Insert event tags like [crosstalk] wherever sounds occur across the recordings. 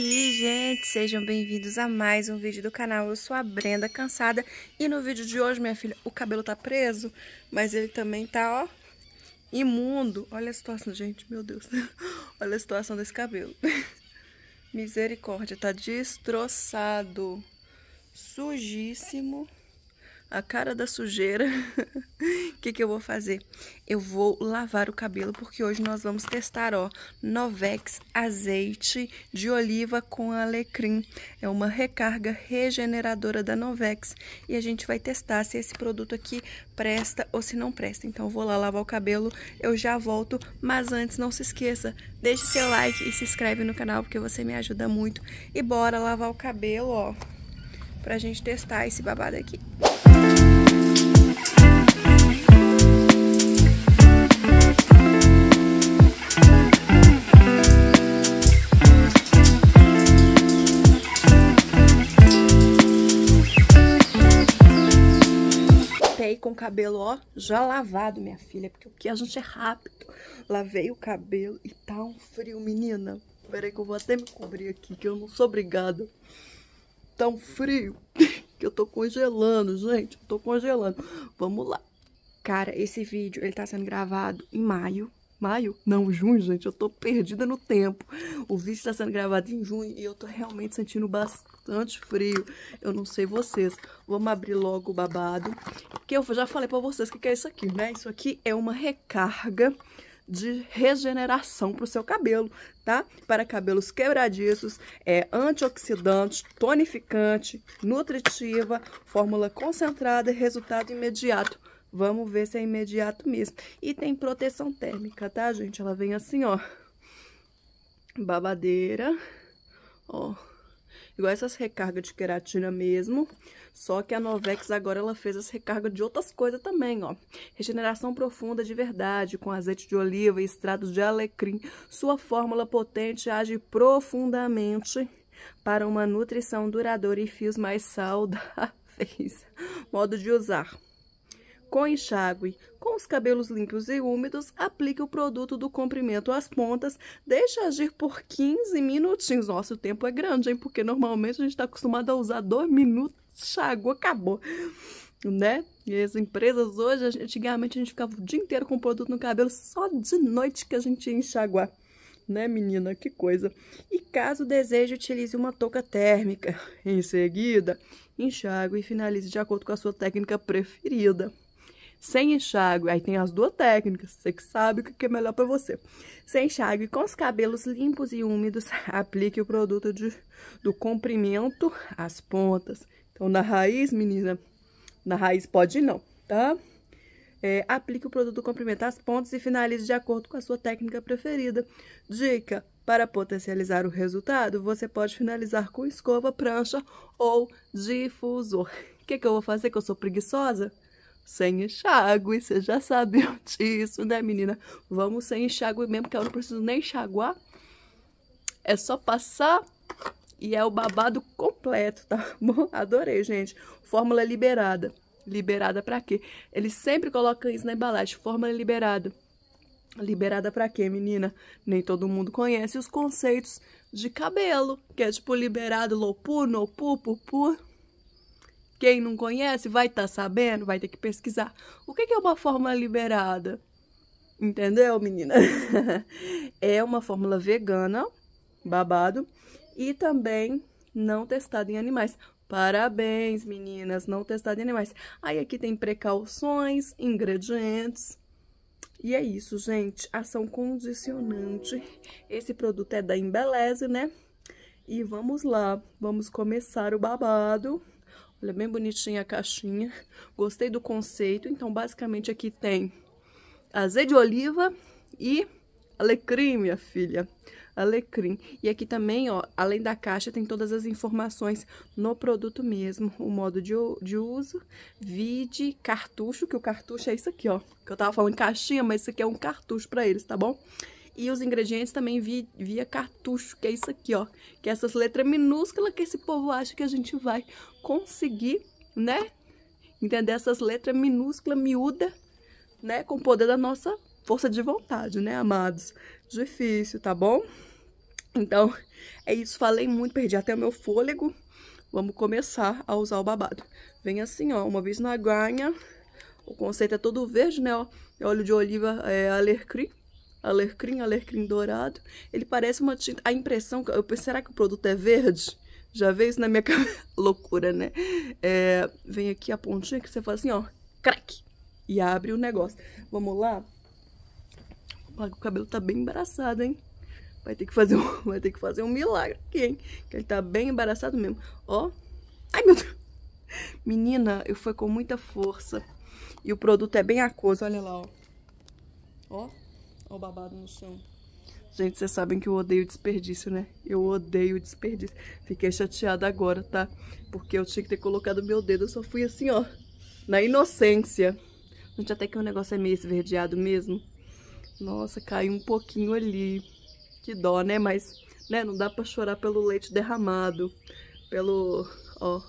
E gente, sejam bem-vindos a mais um vídeo do canal, eu sou a Brenda Cansada E no vídeo de hoje, minha filha, o cabelo tá preso, mas ele também tá, ó, imundo Olha a situação, gente, meu Deus, [laughs] olha a situação desse cabelo [laughs] Misericórdia, tá destroçado, sujíssimo a cara da sujeira, o [laughs] que, que eu vou fazer? Eu vou lavar o cabelo, porque hoje nós vamos testar, ó, Novex azeite de oliva com alecrim. É uma recarga regeneradora da Novex e a gente vai testar se esse produto aqui presta ou se não presta. Então, eu vou lá lavar o cabelo, eu já volto, mas antes, não se esqueça, deixe seu like e se inscreve no canal, porque você me ajuda muito. E bora lavar o cabelo, ó, pra gente testar esse babado aqui com o cabelo, ó, já lavado, minha filha, porque o que a gente é rápido. Lavei o cabelo e tá um frio, menina. Peraí que eu vou até me cobrir aqui, que eu não sou obrigada. Tá um frio que eu tô congelando, gente. Eu tô congelando. Vamos lá. Cara, esse vídeo, ele tá sendo gravado em maio. Maio? Não, junho, gente. Eu tô perdida no tempo. O vídeo tá sendo gravado em junho e eu tô realmente sentindo bastante frio. Eu não sei vocês. Vamos abrir logo o babado. que eu já falei pra vocês o que, que é isso aqui, né? Isso aqui é uma recarga de regeneração para o seu cabelo, tá? Para cabelos quebradiços, é antioxidante, tonificante, nutritiva, fórmula concentrada e resultado imediato. Vamos ver se é imediato mesmo. E tem proteção térmica, tá, gente? Ela vem assim, ó. Babadeira. Ó. Igual essas recargas de queratina mesmo, só que a Novex agora ela fez as recargas de outras coisas também, ó. Regeneração profunda de verdade, com azeite de oliva e extratos de alecrim. Sua fórmula potente age profundamente para uma nutrição duradoura e fios mais [laughs] saudáveis. Modo de usar. Com enxágue, com os cabelos limpos e úmidos, aplique o produto do comprimento às pontas, deixe agir por 15 minutinhos. Nossa, o tempo é grande, hein? Porque normalmente a gente está acostumado a usar dois minutos, Enxágue. acabou né? E as empresas hoje, antigamente a gente ficava o dia inteiro com o produto no cabelo, só de noite que a gente ia enxaguar. Né, menina? Que coisa. E caso deseje, utilize uma touca térmica. Em seguida, enxague e finalize de acordo com a sua técnica preferida sem enxágue, aí tem as duas técnicas, você que sabe o que é melhor para você. Sem enxágue, com os cabelos limpos e úmidos, [laughs] aplique o produto de, do comprimento às pontas. Então, na raiz, menina, na raiz pode não, tá? É, aplique o produto do comprimento às pontas e finalize de acordo com a sua técnica preferida. Dica, para potencializar o resultado, você pode finalizar com escova, prancha ou difusor. O [laughs] que, que eu vou fazer que eu sou preguiçosa? sem enxágue, você já sabia [laughs] disso, né, menina? Vamos sem enxágue mesmo, que eu não preciso nem enxaguar. É só passar e é o babado completo, tá [laughs] bom? Adorei, gente. Fórmula liberada. Liberada pra quê? Eles sempre colocam isso na embalagem, fórmula liberada. Liberada pra quê, menina? Nem todo mundo conhece os conceitos de cabelo, que é tipo liberado, lopu, nopu, pupu. Quem não conhece vai estar tá sabendo, vai ter que pesquisar. O que é uma fórmula liberada? Entendeu, menina? [laughs] é uma fórmula vegana, babado, e também não testada em animais. Parabéns, meninas, não testada em animais. Aí aqui tem precauções, ingredientes. E é isso, gente, ação condicionante. Esse produto é da Embeleze, né? E vamos lá, vamos começar o babado. É bem bonitinha a caixinha. Gostei do conceito. Então, basicamente, aqui tem azeite de oliva e alecrim, minha filha. Alecrim. E aqui também, ó, além da caixa, tem todas as informações no produto mesmo. O modo de, de uso, vide, cartucho, que o cartucho é isso aqui, ó. Que eu tava falando caixinha, mas isso aqui é um cartucho pra eles, tá bom? E os ingredientes também via, via cartucho, que é isso aqui, ó. Que é essas letras minúsculas que esse povo acha que a gente vai conseguir, né? Entender essas letras minúsculas, miúdas, né? Com o poder da nossa força de vontade, né, amados? Difícil, tá bom? Então, é isso. Falei muito, perdi até o meu fôlego. Vamos começar a usar o babado. Vem assim, ó, uma vez na ganha. O conceito é todo verde, né, ó. É óleo de oliva é alecrim alecrim, alecrim dourado. Ele parece uma tinta. A impressão. Eu pensei, será que o produto é verde? Já veio isso na minha [laughs] cabeça. Loucura, né? É, vem aqui a pontinha que você faz assim, ó. Crack! E abre o negócio. Vamos lá? O cabelo tá bem embaraçado, hein? Vai ter que fazer um, [laughs] vai ter que fazer um milagre aqui, hein? Que ele tá bem embaraçado mesmo. Ó. Ai, meu Deus. Menina, eu fui com muita força. E o produto é bem aquoso, olha lá, ó. Ó. Olha o babado no chão. Gente, vocês sabem que eu odeio desperdício, né? Eu odeio desperdício. Fiquei chateada agora, tá? Porque eu tinha que ter colocado meu dedo. Eu só fui assim, ó, na inocência. Gente, até que o negócio é meio esverdeado mesmo. Nossa, caiu um pouquinho ali. Que dó, né? Mas, né, não dá pra chorar pelo leite derramado. Pelo, ó.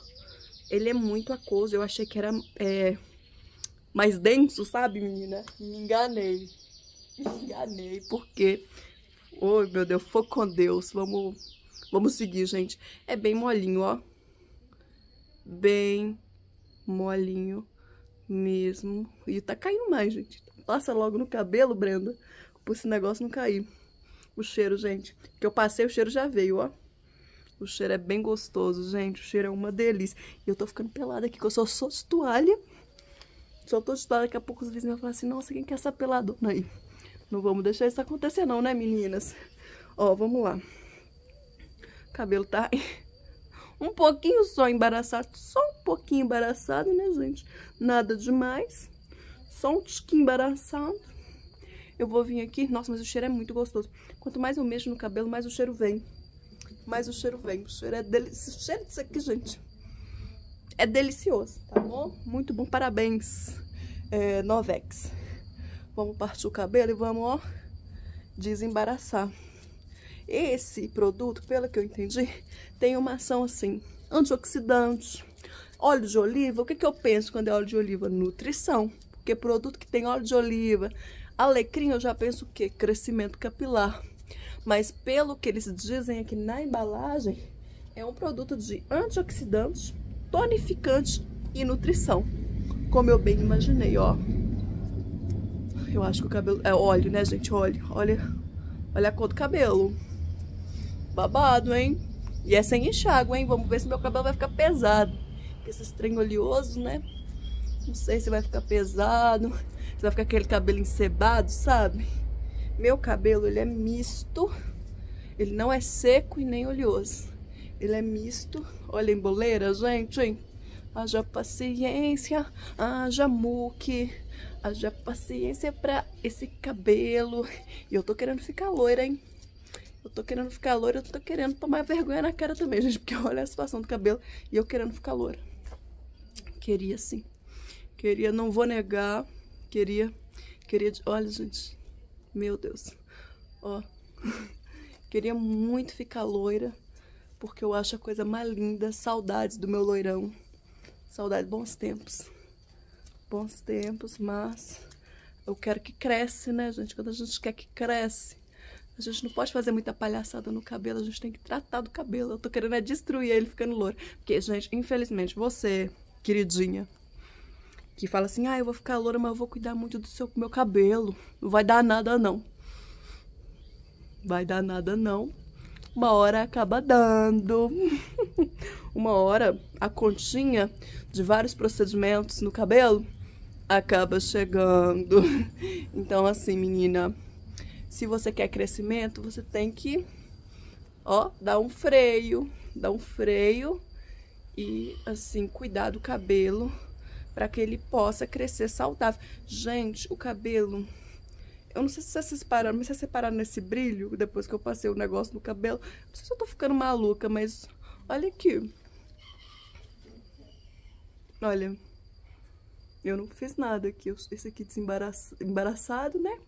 Ele é muito aquoso. Eu achei que era é, mais denso, sabe, menina? Me enganei enganei, porque... Oi, meu Deus, foi com Deus. Vamos, vamos seguir, gente. É bem molinho, ó. Bem molinho mesmo. E tá caindo mais, gente. Passa logo no cabelo, Brenda, por esse negócio não cair. O cheiro, gente, que eu passei, o cheiro já veio, ó. O cheiro é bem gostoso, gente. O cheiro é uma delícia. E eu tô ficando pelada aqui, que eu só sou de toalha. Só tô de toalha. Daqui a pouco os vizinhos vão falar assim, nossa, quem que é essa peladona aí? Não vamos deixar isso acontecer não, né, meninas? Ó, vamos lá. O cabelo tá [laughs] um pouquinho só embaraçado, só um pouquinho embaraçado, né, gente? Nada demais, só um tiquinho embaraçado. Eu vou vir aqui, nossa, mas o cheiro é muito gostoso. Quanto mais eu mexo no cabelo, mais o cheiro vem. Mais o cheiro vem, o cheiro é delicioso. O cheiro disso aqui, gente, é delicioso, tá bom? Muito bom, parabéns, é, Novex. Vamos partir o cabelo e vamos, ó, desembaraçar. Esse produto, pelo que eu entendi, tem uma ação assim, antioxidante, óleo de oliva. O que, que eu penso quando é óleo de oliva? Nutrição. Porque produto que tem óleo de oliva, alecrim, eu já penso o quê? Crescimento capilar. Mas pelo que eles dizem aqui na embalagem, é um produto de antioxidantes, tonificante e nutrição. Como eu bem imaginei, ó. Eu acho que o cabelo... É óleo, né, gente? Olha, olha, olha a cor do cabelo. Babado, hein? E é sem enxágue, hein? Vamos ver se meu cabelo vai ficar pesado. Porque esses trem oleoso, né? Não sei se vai ficar pesado. Se vai ficar aquele cabelo encebado, sabe? Meu cabelo, ele é misto. Ele não é seco e nem oleoso. Ele é misto. Olha a emboleira, gente, hein? Haja paciência, haja muque haja paciência pra esse cabelo. E eu tô querendo ficar loira, hein? Eu tô querendo ficar loira, eu tô querendo tomar vergonha na cara também, gente. Porque olha a situação do cabelo e eu querendo ficar loira. Queria, sim. Queria, não vou negar. Queria, queria... De... Olha, gente. Meu Deus. Ó. [laughs] queria muito ficar loira. Porque eu acho a coisa mais linda. Saudades do meu loirão. Saudades, bons tempos bons tempos, mas eu quero que cresce, né, gente? Quando a gente quer que cresce, a gente não pode fazer muita palhaçada no cabelo, a gente tem que tratar do cabelo. Eu tô querendo é destruir ele ficando louro. Porque, gente, infelizmente, você, queridinha, que fala assim, ah, eu vou ficar loura, mas eu vou cuidar muito do seu meu cabelo. Não vai dar nada, não. Vai dar nada, não. Uma hora acaba dando. [laughs] Uma hora a continha de vários procedimentos no cabelo acaba chegando. [laughs] Então, assim, menina, se você quer crescimento, você tem que, ó, dar um freio, dar um freio e, assim, cuidar do cabelo para que ele possa crescer saudável. Gente, o cabelo, eu não sei se vocês separaram, mas vocês separaram nesse brilho, depois que eu passei o negócio no cabelo. Não sei se eu tô ficando maluca, mas olha aqui. Olha. Eu não fiz nada aqui. esse aqui desembaraçado, né?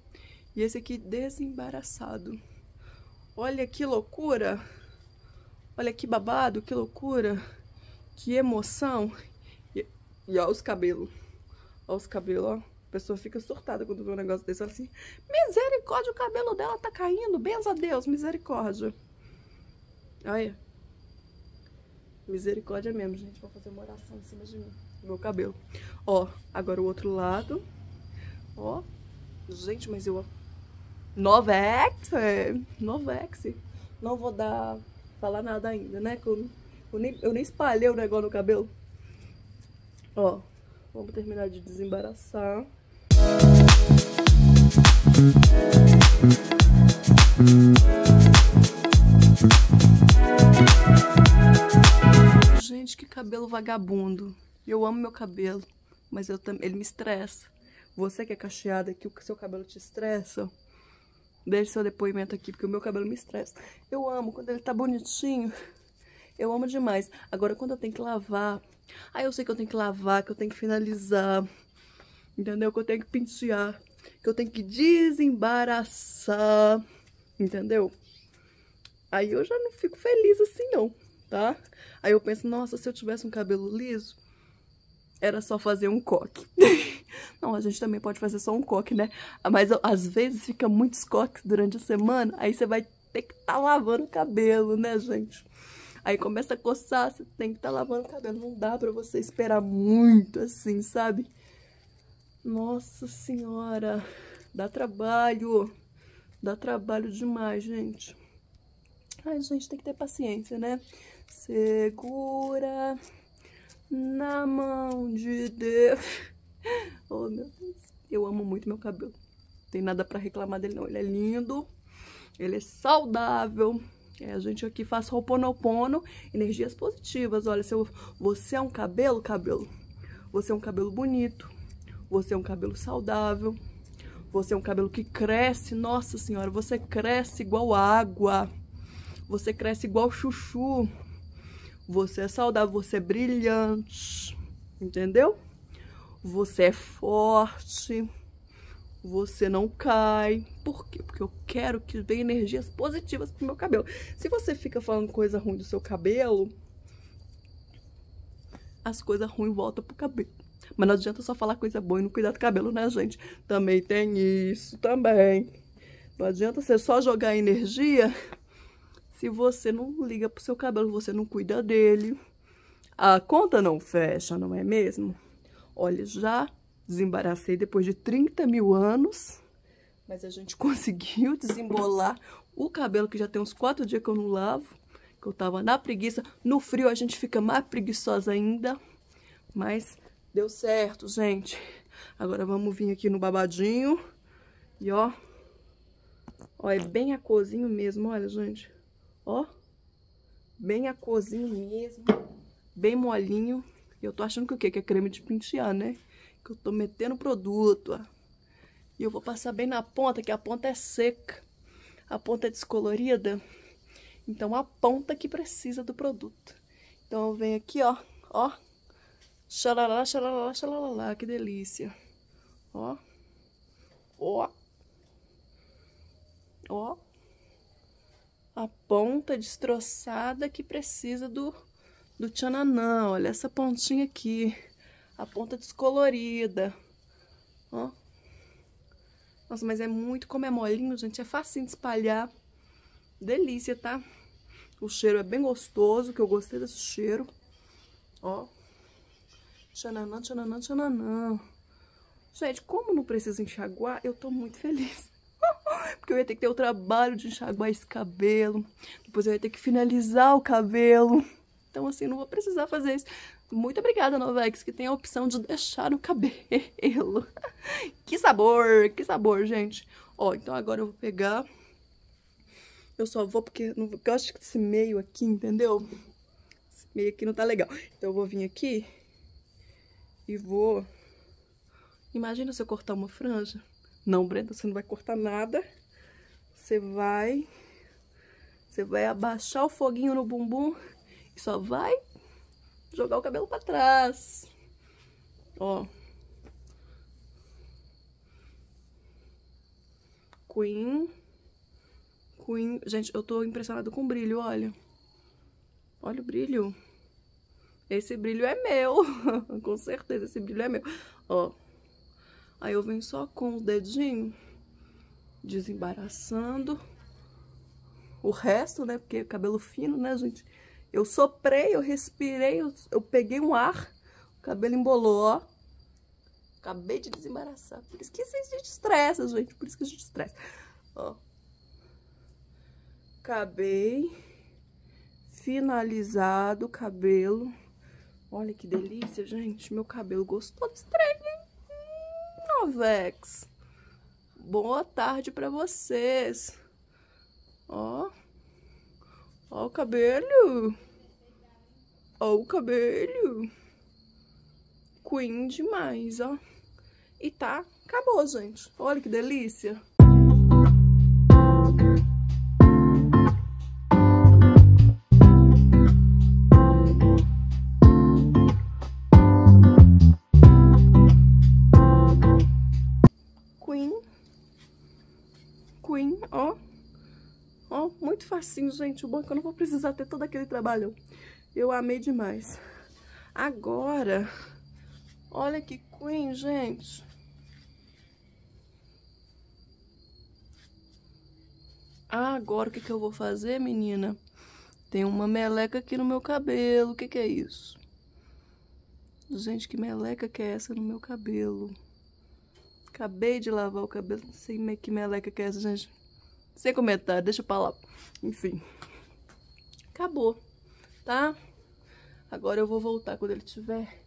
E esse aqui desembaraçado. Olha que loucura! Olha que babado, que loucura! Que emoção! E, e ó os cabelos. Ó os cabelos, ó. A pessoa fica surtada quando vê um negócio desse. Ela assim, misericórdia, o cabelo dela tá caindo. Benza a Deus, misericórdia. Olha. Misericórdia mesmo, gente. Vou fazer uma oração em cima de mim meu cabelo. Ó, agora o outro lado. Ó. Gente, mas eu... Novex! É. Novex. Não vou dar... Falar nada ainda, né? eu, nem, eu nem espalhei o negócio no cabelo. Ó. Vamos terminar de desembaraçar. Gente, que cabelo vagabundo. Eu amo meu cabelo, mas eu também, ele me estressa. Você que é cacheada que o seu cabelo te estressa, deixe seu depoimento aqui, porque o meu cabelo me estressa. Eu amo quando ele tá bonitinho. Eu amo demais. Agora, quando eu tenho que lavar, aí ah, eu sei que eu tenho que lavar, que eu tenho que finalizar, entendeu? Que eu tenho que pentear, que eu tenho que desembaraçar, entendeu? Aí eu já não fico feliz assim, não, tá? Aí eu penso, nossa, se eu tivesse um cabelo liso, era só fazer um coque. [laughs] Não, a gente também pode fazer só um coque, né? Mas às vezes fica muitos coques durante a semana, aí você vai ter que estar tá lavando o cabelo, né, gente? Aí começa a coçar, você tem que estar tá lavando o cabelo. Não dá pra você esperar muito assim, sabe? Nossa senhora, dá trabalho. Dá trabalho demais, gente. Ai, gente, tem que ter paciência, né? Segura na mão de Deus. [laughs] Oh, meu Deus. Eu amo muito meu cabelo. Não tem nada pra reclamar dele, não. Ele é lindo, ele é saudável. É, a gente aqui faz Ho'oponopono, energias positivas. Olha, seu, você é um cabelo, cabelo. Você é um cabelo bonito, você é um cabelo saudável, você é um cabelo que cresce. Nossa Senhora, você cresce igual água. Você cresce igual chuchu. Você é saudável, você é brilhante, entendeu? Você é forte, você não cai. Por quê? Porque eu quero que venha energias positivas pro meu cabelo. Se você fica falando coisa ruim do seu cabelo, as coisas ruins voltam pro cabelo. Mas não adianta só falar coisa boa e não cuidar do cabelo, né, gente? Também tem isso, também. Não adianta você só jogar energia se você não liga pro seu cabelo, você não cuida dele. A conta não fecha, não é mesmo? Olha, já desembaracei depois de 30 mil anos, mas a gente [laughs] conseguiu desembolar o cabelo, que já tem uns 4 dias que eu não lavo, que eu tava na preguiça. No frio a gente fica mais preguiçosa ainda, mas deu certo, gente. Agora vamos vir aqui no babadinho e ó, ó, é bem a cozinha mesmo, olha, gente. Ó, bem aquozinho mesmo, bem molinho. E eu tô achando que o quê? Que é creme de pentear, né? Que eu tô metendo produto, ó. E eu vou passar bem na ponta, que a ponta é seca. A ponta é descolorida. Então, a ponta que precisa do produto. Então, eu venho aqui, ó. Ó. Xalala, xalala, xalala. Que delícia. Ó. Ó. Ó a ponta destroçada que precisa do, do tchananã. Olha essa pontinha aqui, a ponta descolorida, ó. Nossa, mas é muito, como é molinho, gente, é facinho de espalhar. Delícia, tá? O cheiro é bem gostoso, que eu gostei desse cheiro. Ó. Tchananã, tchananã, tchananã. Gente, como não precisa enxaguar, eu tô muito feliz. [laughs] Porque eu ia ter que ter o trabalho de enxaguar esse cabelo. Depois eu ia ter que finalizar o cabelo. Então, assim, não vou precisar fazer isso. Muito obrigada, Novex, que tem a opção de deixar o cabelo. [laughs] que sabor, que sabor, gente. Ó, então agora eu vou pegar... Eu só vou porque não, eu acho que esse meio aqui, entendeu? Esse meio aqui não tá legal. Então eu vou vir aqui e vou... Imagina se eu cortar uma franja. Não, Brenda, você não vai cortar nada. Você vai... Você vai abaixar o foguinho no bumbum e só vai jogar o cabelo pra trás. Ó. Queen. Queen. Gente, eu tô impressionada com o brilho, olha. Olha o brilho. Esse brilho é meu. [laughs] com certeza, esse brilho é meu. Ó. Aí eu venho só com o dedinho, desembaraçando o resto, né? Porque cabelo fino, né, gente? Eu soprei, eu respirei, eu, eu peguei um ar, o cabelo embolou, ó. Acabei de desembaraçar. Por isso que a gente estressa, gente. Por isso que a gente estressa. Ó. Acabei. Finalizado o cabelo. Olha que delícia, gente. Meu cabelo gostou desse trem. Vex, Boa tarde para vocês. Ó. Ó o cabelo. Ó o cabelo. Queen demais, ó. E tá, acabou, gente. Olha que delícia. muito facinho, gente. O bom é que eu não vou precisar ter todo aquele trabalho. Eu amei demais. Agora, olha que queen, gente. Ah, agora, o que, que eu vou fazer, menina? Tem uma meleca aqui no meu cabelo. O que, que é isso? Gente, que meleca que é essa no meu cabelo? Acabei de lavar o cabelo. Não sei que meleca que é essa, gente. Sem comentar, deixa pra lá. Enfim. Acabou, tá? Agora eu vou voltar quando ele tiver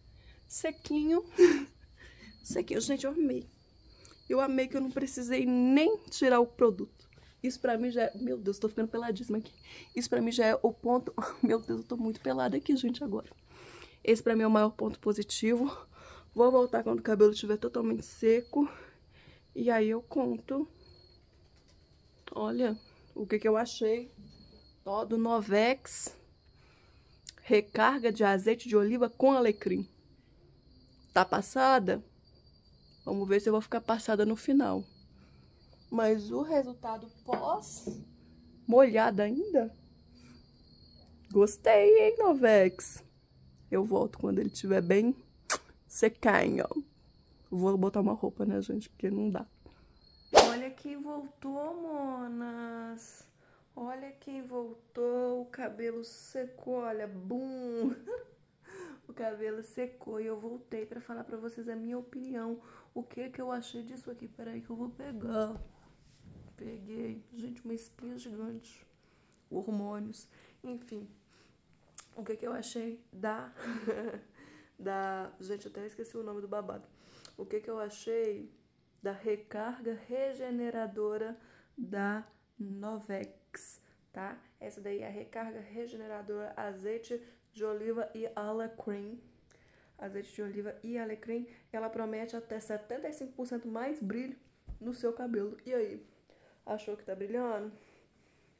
sequinho. [laughs] sequinho, gente, eu amei. Eu amei que eu não precisei nem tirar o produto. Isso pra mim já é... Meu Deus, tô ficando peladíssima aqui. Isso pra mim já é o ponto... [laughs] Meu Deus, eu tô muito pelada aqui, gente, agora. Esse pra mim é o maior ponto positivo. Vou voltar quando o cabelo estiver totalmente seco. E aí eu conto Olha o que, que eu achei. Ó, do Novex. Recarga de azeite de oliva com alecrim. Tá passada? Vamos ver se eu vou ficar passada no final. Mas o resultado pós molhada ainda. Gostei, hein, Novex? Eu volto quando ele estiver bem secanho. Vou botar uma roupa, né, gente? Porque não dá. Olha quem voltou, monas. Olha quem voltou. O cabelo secou, olha, bum. [laughs] o cabelo secou e eu voltei para falar para vocês a minha opinião. O que que eu achei disso aqui? Peraí que eu vou pegar. Peguei. Gente, uma espinha gigante. Hormônios. Enfim. O que que eu achei da... [laughs] da... Gente, até esqueci o nome do babado. O que que eu achei da recarga regeneradora da Novex, tá? Essa daí é a recarga regeneradora azeite de oliva e alecrim. Azeite de oliva e alecrim, ela promete até 75% mais brilho no seu cabelo. E aí? Achou que tá brilhando?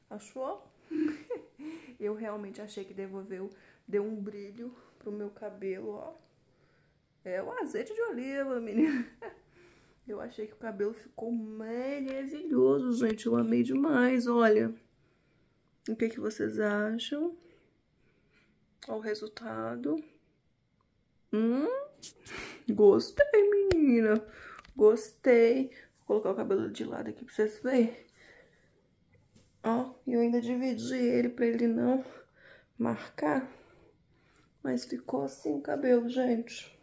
Achou? [laughs] Eu realmente achei que devolveu, deu um brilho pro meu cabelo, ó. É o azeite de oliva, menina. [laughs] Eu achei que o cabelo ficou maravilhoso, gente. Eu amei demais, olha. O que, que vocês acham? Olha o resultado. Hum, gostei, menina. Gostei. Vou colocar o cabelo de lado aqui pra vocês verem. Ó, E eu ainda dividi ele pra ele não marcar. Mas ficou assim o cabelo, gente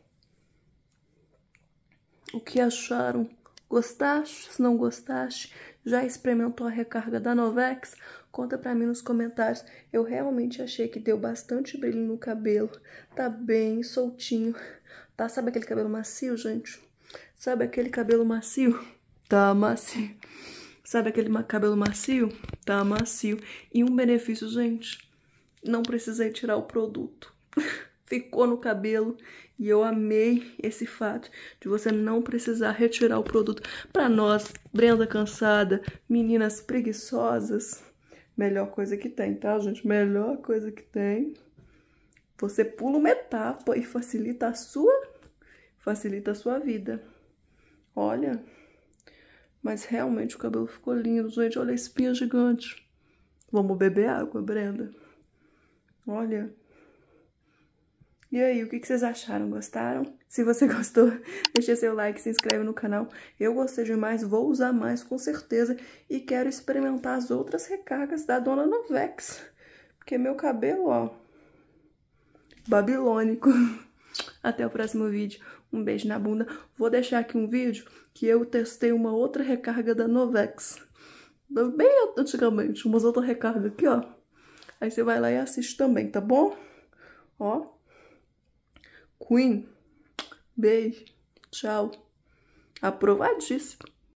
o que acharam. Gostaste? Se não gostaste, já experimentou a recarga da Novex? Conta pra mim nos comentários. Eu realmente achei que deu bastante brilho no cabelo. Tá bem soltinho. Tá, sabe aquele cabelo macio, gente? Sabe aquele cabelo macio? Tá macio. Sabe aquele cabelo macio? Tá macio. E um benefício, gente, não precisei tirar o produto. [laughs] ficou no cabelo. E eu amei esse fato de você não precisar retirar o produto. Para nós, Brenda cansada, meninas preguiçosas, melhor coisa que tem, tá, gente? Melhor coisa que tem. Você pula uma etapa e facilita a sua, facilita a sua vida. Olha, mas realmente o cabelo ficou lindo, gente. Olha a espinha gigante. Vamos beber água, Brenda. Olha. E aí, o que vocês acharam? Gostaram? Se você [laughs] gostou, deixa seu like, se inscreve no canal. Eu gostei demais, vou usar mais com certeza e quero experimentar as outras recargas da Dona Novex. Porque meu cabelo, ó, babilônico. [laughs] Até o próximo vídeo. Um beijo na bunda. Vou deixar aqui um vídeo que eu testei uma outra recarga da Novex. Bem antigamente, umas outras recargas aqui, ó. Aí você vai lá e assiste também, tá bom? Ó. Queen, beijo, tchau. Aprovadíssimo.